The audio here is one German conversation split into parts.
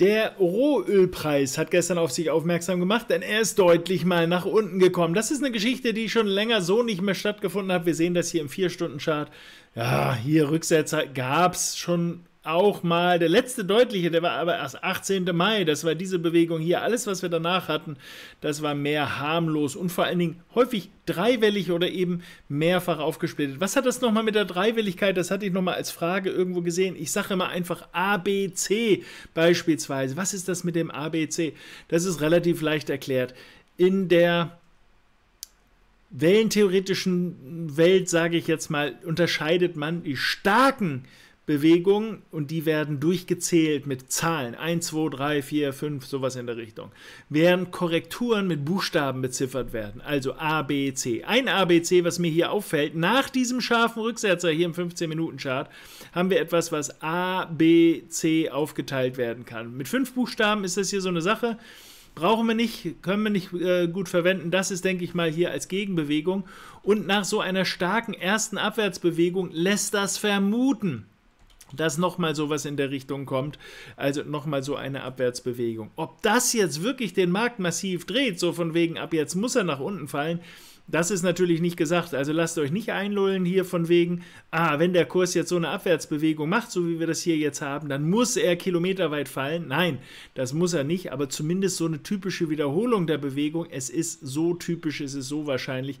Der Rohölpreis hat gestern auf sich aufmerksam gemacht, denn er ist deutlich mal nach unten gekommen. Das ist eine Geschichte, die schon länger so nicht mehr stattgefunden hat. Wir sehen das hier im 4-Stunden-Chart. Ja, hier Rücksetzer gab es schon auch mal, der letzte deutliche, der war aber erst 18. Mai, das war diese Bewegung hier. Alles, was wir danach hatten, das war mehr harmlos und vor allen Dingen häufig dreiwellig oder eben mehrfach aufgesplittet. Was hat das nochmal mit der Dreiwelligkeit? Das hatte ich nochmal als Frage irgendwo gesehen. Ich sage immer einfach ABC beispielsweise. Was ist das mit dem ABC? Das ist relativ leicht erklärt. In der wellentheoretischen Welt, sage ich jetzt mal, unterscheidet man die starken Bewegungen und die werden durchgezählt mit Zahlen. 1, 2, 3, 4, 5, sowas in der Richtung. Während Korrekturen mit Buchstaben beziffert werden. Also A, B, C. Ein A, B, C, was mir hier auffällt, nach diesem scharfen Rücksetzer hier im 15-Minuten-Chart, haben wir etwas, was A, B, C aufgeteilt werden kann. Mit fünf Buchstaben ist das hier so eine Sache. Brauchen wir nicht, können wir nicht äh, gut verwenden. Das ist, denke ich mal, hier als Gegenbewegung. Und nach so einer starken ersten Abwärtsbewegung lässt das vermuten dass nochmal sowas in der Richtung kommt, also nochmal so eine Abwärtsbewegung. Ob das jetzt wirklich den Markt massiv dreht, so von wegen ab jetzt muss er nach unten fallen, das ist natürlich nicht gesagt. Also lasst euch nicht einlullen hier von wegen, ah, wenn der Kurs jetzt so eine Abwärtsbewegung macht, so wie wir das hier jetzt haben, dann muss er kilometerweit fallen. Nein, das muss er nicht, aber zumindest so eine typische Wiederholung der Bewegung. Es ist so typisch, es ist so wahrscheinlich,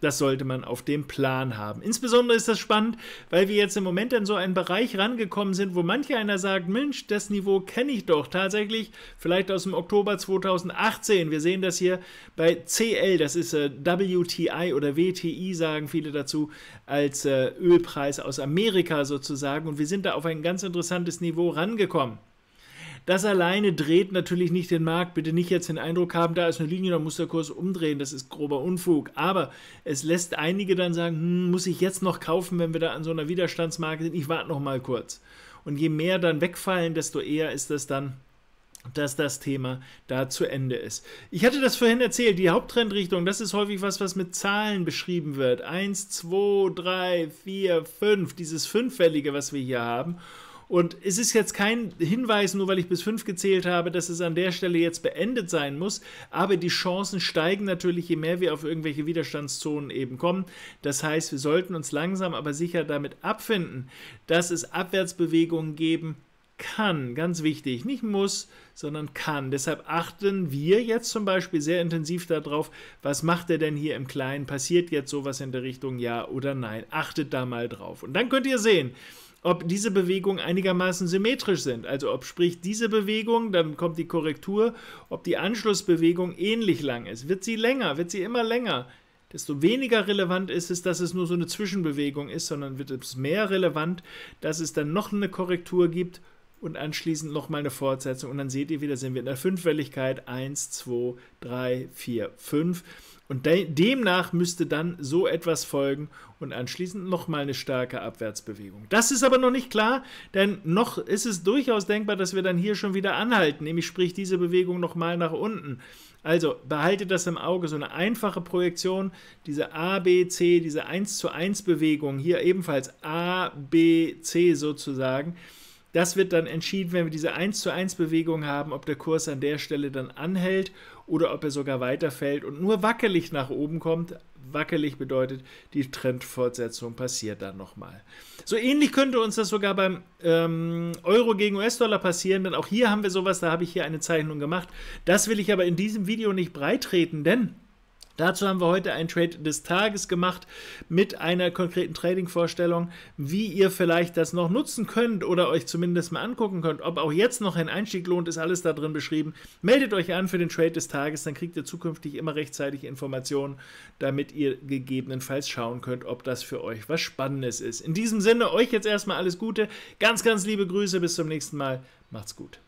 das sollte man auf dem Plan haben. Insbesondere ist das spannend, weil wir jetzt im Moment an so einen Bereich rangekommen sind, wo manch einer sagt, Mensch, das Niveau kenne ich doch tatsächlich, vielleicht aus dem Oktober 2018. Wir sehen das hier bei CL, das ist äh, WTI oder WTI, sagen viele dazu, als äh, Ölpreis aus Amerika sozusagen. Und wir sind da auf ein ganz interessantes Niveau rangekommen. Das alleine dreht natürlich nicht den Markt. Bitte nicht jetzt den Eindruck haben, da ist eine Linie, da muss der Kurs umdrehen. Das ist grober Unfug. Aber es lässt einige dann sagen, hm, muss ich jetzt noch kaufen, wenn wir da an so einer Widerstandsmarke sind? Ich warte noch mal kurz. Und je mehr dann wegfallen, desto eher ist das dann dass das Thema da zu Ende ist. Ich hatte das vorhin erzählt, die Haupttrendrichtung, das ist häufig was, was mit Zahlen beschrieben wird. Eins, zwei, drei, vier, fünf, dieses Fünffällige, was wir hier haben. Und es ist jetzt kein Hinweis, nur weil ich bis fünf gezählt habe, dass es an der Stelle jetzt beendet sein muss. Aber die Chancen steigen natürlich, je mehr wir auf irgendwelche Widerstandszonen eben kommen. Das heißt, wir sollten uns langsam aber sicher damit abfinden, dass es Abwärtsbewegungen geben kann, ganz wichtig, nicht muss, sondern kann. Deshalb achten wir jetzt zum Beispiel sehr intensiv darauf, was macht er denn hier im Kleinen? Passiert jetzt sowas in der Richtung ja oder nein? Achtet da mal drauf. Und dann könnt ihr sehen, ob diese Bewegungen einigermaßen symmetrisch sind. Also ob sprich diese Bewegung, dann kommt die Korrektur, ob die Anschlussbewegung ähnlich lang ist. Wird sie länger, wird sie immer länger, desto weniger relevant ist es, dass es nur so eine Zwischenbewegung ist, sondern wird es mehr relevant, dass es dann noch eine Korrektur gibt und anschließend nochmal eine Fortsetzung und dann seht ihr wieder, sind wir in der Fünfwelligkeit 1, 2, 3, 4, 5 und de demnach müsste dann so etwas folgen und anschließend nochmal eine starke Abwärtsbewegung. Das ist aber noch nicht klar, denn noch ist es durchaus denkbar, dass wir dann hier schon wieder anhalten, nämlich sprich diese Bewegung nochmal nach unten. Also behaltet das im Auge, so eine einfache Projektion, diese A, B, C, diese 1 zu 1 Bewegung, hier ebenfalls A, B, C sozusagen, das wird dann entschieden, wenn wir diese 1 zu 1 Bewegung haben, ob der Kurs an der Stelle dann anhält oder ob er sogar weiterfällt und nur wackelig nach oben kommt. Wackelig bedeutet, die Trendfortsetzung passiert dann nochmal. So ähnlich könnte uns das sogar beim ähm, Euro gegen US-Dollar passieren, denn auch hier haben wir sowas, da habe ich hier eine Zeichnung gemacht. Das will ich aber in diesem Video nicht breitreten, denn Dazu haben wir heute einen Trade des Tages gemacht mit einer konkreten Trading-Vorstellung, wie ihr vielleicht das noch nutzen könnt oder euch zumindest mal angucken könnt. Ob auch jetzt noch ein Einstieg lohnt, ist alles da drin beschrieben. Meldet euch an für den Trade des Tages, dann kriegt ihr zukünftig immer rechtzeitig Informationen, damit ihr gegebenenfalls schauen könnt, ob das für euch was Spannendes ist. In diesem Sinne, euch jetzt erstmal alles Gute, ganz, ganz liebe Grüße, bis zum nächsten Mal, macht's gut.